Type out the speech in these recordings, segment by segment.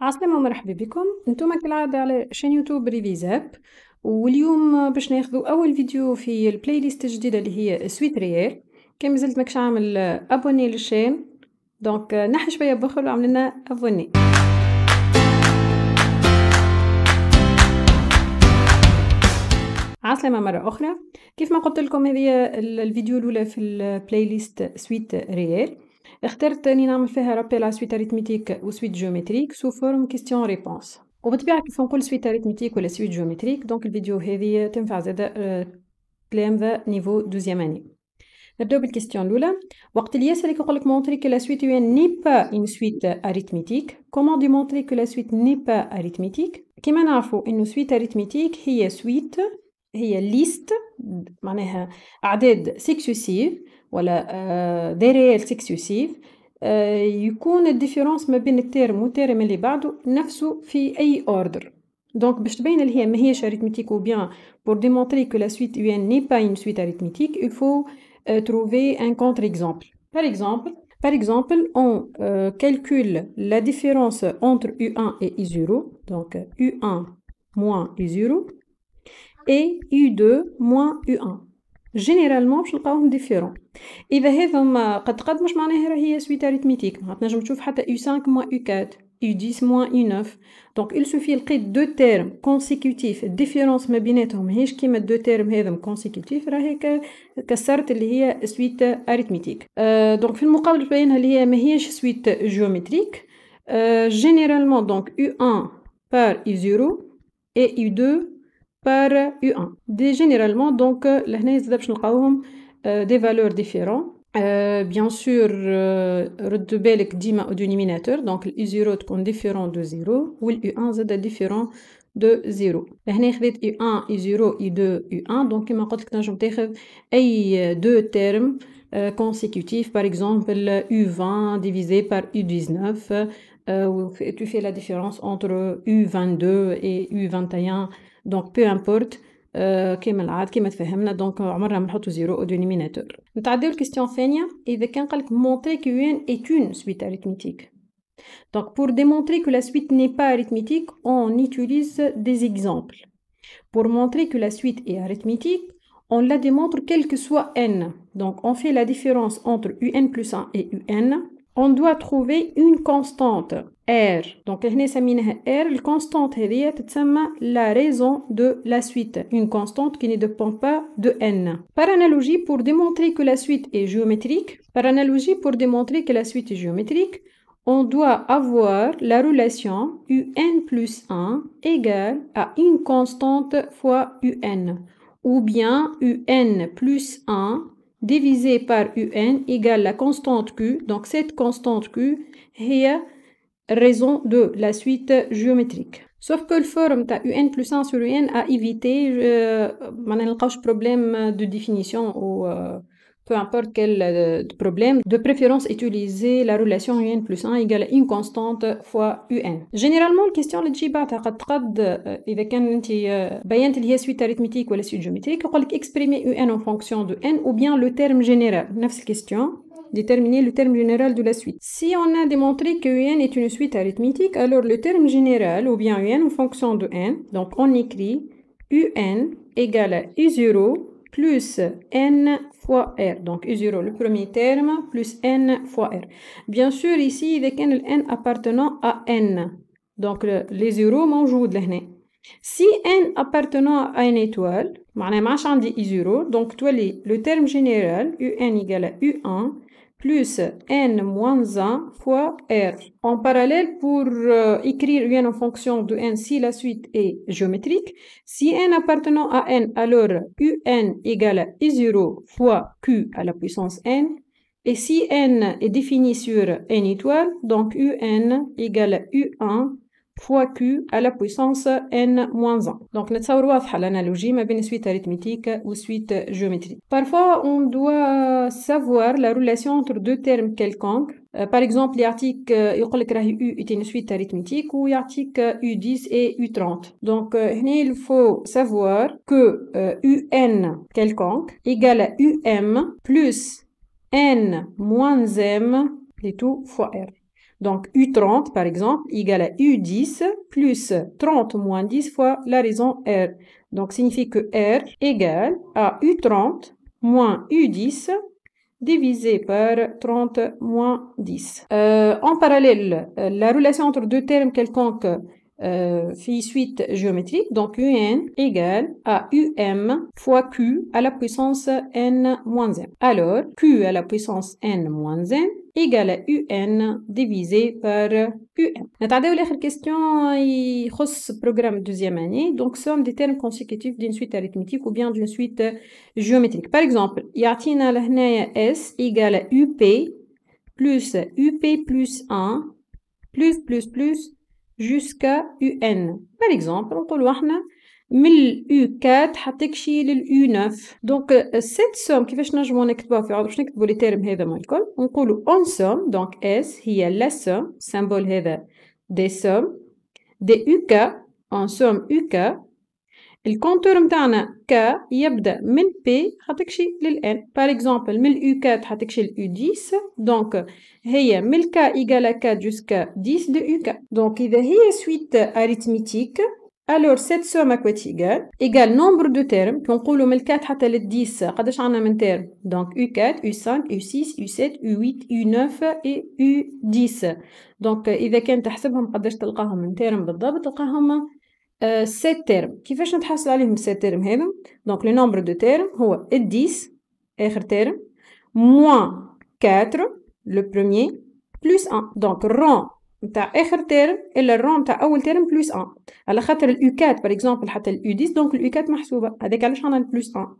عسلامة ومرحبا بكم نتوما كالعادة على شين يوتيوب ريفيزاب واليوم باش ناخذوا أول فيديو في البلاي ليست الجديدة اللي هي سويت ريال كان مازلت ماكش عامل ابوني للشان دونك euh, نحي شوية بخل وعملنا ابوني عسلامة مرة أخرى كيف ما قلت لكم هذه الفيديو الأولى في البلاي ليست سويت ريال اخترت اني نعمل فيها رابي لا سويت اريتميتيك سويت جيومتريك سو فورم كيستيون ريبونس بطبيعة كيف نقول سويت اريتميتيك ولا سويت جيومتريك دونك الفيديو هذه تنفع زادا كلام ذا نيفو دوزيام اني نبداو بالكيستيون الاولى وقت الياس اللي كيقول لك مونتري كو لا سويت ني با اون سويت اريتميتيك كومون دي مونتري كو لا سويت ني با اريتميتيك كيما نعرفوا انه سويت اريتميتيك هي سويت هي ليست معناها اعداد سكسيسيف ولا درايل سكسيسيف يكون الديفيرونس ما بين التيرم والتيرم اللي بعده نفسه في أي اوردر. Donc, باش تبين اللي هي ماهيش bien pour démontrer que la suite UN n'est pas une suite arithmétique, il faut euh, trouver un contre-exemple. Par exemple, par exemple, on euh, calcule la différence entre U1 et U0, donc U1 moins U0 et U2 moins U1 جينيرالمون باش نلقاوهم ديفيرون اذا هذا ما قد قد مش معناها هي سويت اريتميتيك ما تنجم تشوف حتى U5 موان U4 U10 موان U9 دونك il suffit لقيت دو تيرم كونسيكوتيف الديفيرونس ما بيناتهم ماهيش كيما دو تيرم هذم كونسيكوتيف راهي كسرت اللي هي سويت اريتميتيك أه دونك في المقابل بينها اللي هي ماهيش سويت جيومتريك أه جينيرالمون دونك U1 par U0 et U2 par U1 généralement donc euh, là, e euh, des valeurs différentes euh, bien sûr رد بالك ديما au dénominateur donc u 0 est différent de 0 ou u 1 est différent de 0 nous pris u 1 u 0 u 2 u 1 donc il dit que termes deux termes consécutifs par exemple u20 divisé par u19 tu fais la différence entre u22 et u21 donc, peu importe euh, qui l'a dit, qui m'a dit, donc, euh, on va mettre 0 au dénominateur. Nous avons question il faut montrer que UN est une suite arithmétique. Donc, pour démontrer que la suite n'est pas arithmétique, on utilise des exemples. Pour montrer que la suite est arithmétique, on la démontre quelle que soit N. Donc, on fait la différence entre UN plus 1 et UN on doit trouver une constante R. Donc, هنا سميناها R. constante qui est la raison de la suite. Une constante qui ne dépend pas de N. Par analogie, pour démontrer que la suite est géométrique, par analogie, pour démontrer que la suite est géométrique, on doit avoir la relation UN plus 1 égale à une constante fois UN. Ou bien UN plus 1 divisé par un égale la constante q. Donc cette constante q est raison de la suite géométrique. Sauf que le forme ta un plus 1 sur un a évité, euh, on a problème de définition ou peu importe quel euh, problème, de préférence utiliser la relation UN plus 1 égale une constante fois euh, UN. Généralement, la question est la savoir si un suite arithmétique suite arithmétique ou suite suite géométrique, on en fonction de n ou bien le terme général. Neuf question. déterminer le terme général de la suite. Si on a démontré que un est une suite arithmétique, alors le terme général ou bien un en fonction de n, donc on écrit un égale u0 plus n fois r. Donc U0, le premier terme, plus n fois r. Bien sûr, ici, il n, le n appartenant à n. Donc les 0 de l'année. Si n appartenant à une étoile, on dit U0, donc toi, le terme général UN égale à U1 plus n moins 1 fois r. En parallèle, pour euh, écrire une fonction de n si la suite est géométrique, si n appartenant à n, alors un égale à 0 fois q à la puissance n. Et si n est défini sur n étoile, donc un égale u1 fois Q à la puissance N-1. moins Donc, pas faire l'analogie mais بين suite arithmétique ou suite géométrique. Parfois, on doit savoir la relation entre deux termes quelconques. Euh, par exemple, l'article يقول لك راهي U est une suite arithmétique ou l'article U10 euh, et U30. Donc, euh, il faut savoir que UN quelconque égale à UM plus N moins M, les tout fois R. Donc U30, par exemple, égale à U10 plus 30 moins 10 fois la raison R. Donc signifie que R égale à U30 moins U10 divisé par 30 moins 10. Euh, en parallèle, euh, la relation entre deux termes quelconques euh, suite géométrique, donc un égale à um fois q à la puissance n moins 1. Alors, q à la puissance n moins N égale à un divisé par um. N'attendez, vous la question, il ce programme deuxième année, donc somme des termes consécutifs d'une suite arithmétique ou bien d'une suite géométrique. Par exemple, il y a ici s égale à up plus up plus 1 plus plus plus jusqu'à UN. Par exemple, on peut voir 1000U4 hein. حتكشي u 9 donc cette euh, somme qui va نكتبوها في عرض وش نكتبو هذا مالكم نقولو on somme donc S est la somme symbole هذا des sommes des UK en somme UK الكونتور متاعنا ك يبدا من بي حتكشي للان بار اكزومبل من اليو 4 حتكشي ل لليو 10 دونك هي من ك ايغال ك جوسكا 10 دو يو 4 دونك اذا هي سويت اريتميتيك الور سيت سوم اكوات ايغال نومبر دو تيرم كنقولو من ك حتى ل 10 قداش عندنا من تيرم دونك يو 4 يو 5 يو 6 يو 7 يو 8 يو 9 اي يو 10 دونك اذا كان تحسبهم قداش تلقاهم من تيرم بالضبط تلقاهم 7 euh, termes, qu'est-ce Donc le nombre de termes est 10, le dernier terme, moins 4, le premier, plus 1. Donc rang de l'arrière terme et le rang premier terme, plus 1. À la u 4 par exemple, le a u 10 donc u 4 est plus 1.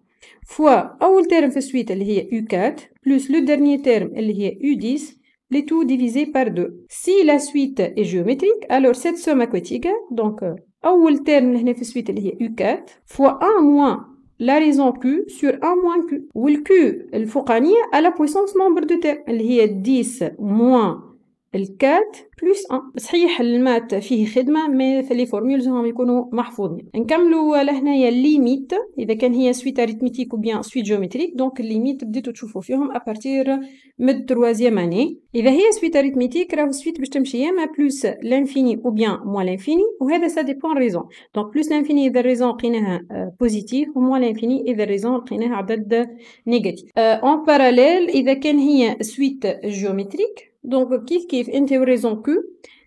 Fois le premier terme de suite, qui est 4 plus le dernier terme, qui est u 10 les deux divisés par 2. Si la suite est géométrique, alors cette somme aquatique, donc... Euh, a ou le terme, il est suite, est U4, fois 1 moins la raison Q sur 1 moins Q, Et le Q, il à la puissance nombre de terme, qui est 10 moins. الكات بلس 1 صحيح المات فيه خدمة مي في لي فورمولز هم يكونوا محفوظين نكملوا لهنايا الليميت إذا كان هي سويت أريتميتيك وبيان سويت جيومتريك دونك الليميت بديتو تشوفوا فيهم أبارتير من تروازيام أني إذا هي سويت أريتميتيك راهو سويت باش تمشي يا ما بلوس لانفيني وبيان موان لانفيني وهذا سا ديبون ريزون دونك بلوس لانفيني إذا الريزون لقيناها بوزيتيف وموان لانفيني إذا الريزون لقيناها عدد نيجاتيف أون باراليل إذا كان هي سويت جيومتريك Donc, qui kif, une raison Q.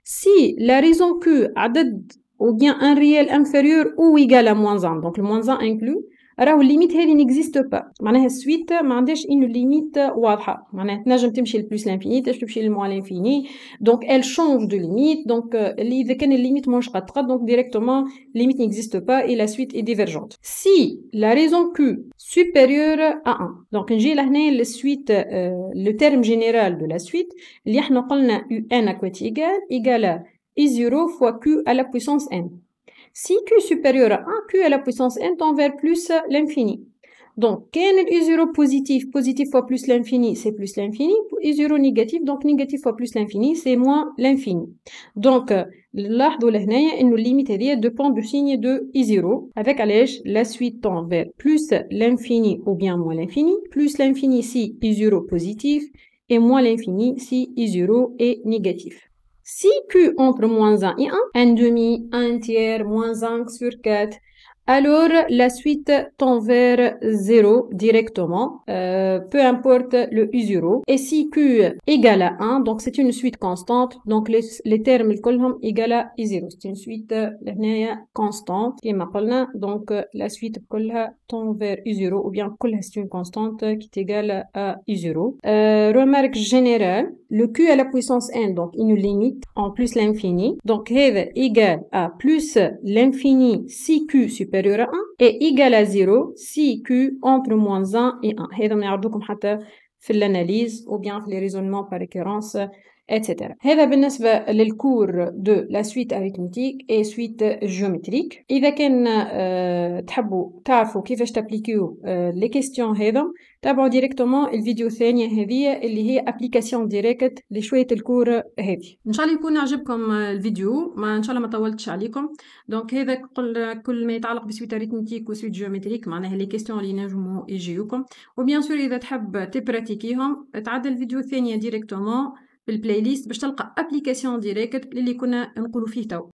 Si la raison Q a ou bien un réel inférieur ou égal à moins 1, donc le moins 1 inclus, alors, la limite elle, n'existe pas. Maintenant, la suite une limite. le plus l'infini, l'infini. Donc, elle change de limite. Donc, euh, directement, la limite n'existe pas et la suite est divergente. Si la raison Q supérieure à 1, donc j'ai la suite, euh, le terme général de la suite, la suite, la suite, la 0 fois Q la suite, la suite, si Q supérieur à 1, Q à la puissance n tend vers plus l'infini. Donc, quel est 0 positif Positif fois plus l'infini, c'est plus l'infini. i 0 négatif, donc négatif fois plus l'infini, c'est moins l'infini. Donc, la et limite limites dépend du signe de I0, avec à la suite tend vers plus l'infini ou bien moins l'infini, plus l'infini si I0 positif, et moins l'infini si I0 est négatif. Si Q entre moins 1 et 1, 1 demi, 1 tiers, moins 1 sur 4, alors la suite tend vers 0 directement, euh, peu importe le u0. Et si Q égale à 1, donc c'est une suite constante, donc les, les termes ils égale à u 0. C'est une suite euh, constante, qui est donc euh, la suite tend vers u0, ou bien c'est une constante qui est égale à u Euh, remarque générale, le Q à la puissance n, donc une limite en plus l'infini, donc hev égale à plus l'infini si Q supérieur supérieur est égal à 0 si Q entre moins 1 et 1. Et donc, on avons fait l'analyse ou bien les raisonnements par récurrence etc. هذا بالنسبة للكور دو لا سويت اريتمتيك اي سويت جيومتريك إذا كان تحبوا تعرفوا كيفاش تابليكيو لي كيستيون هذم تابعوا ديريكتومون الفيديو الثانية هذه اللي هي ابليكاسيون ديريكت لشوية الكور هذه ان شاء الله يكون عجبكم الفيديو ما ان شاء الله ما طولتش عليكم دونك هذا كل ما يتعلق بسويت اريتمتيك وسويت جيومتريك معناها لي كيستيون اللي نجمو يجيوكم وبيان سور اذا تحب تبراتيكيهم تعدل الفيديو الثانية ديريكتومون في البلاي ليست باش تلقى ابليكاسيون ديريكت اللي كنا نقولوا فيه تو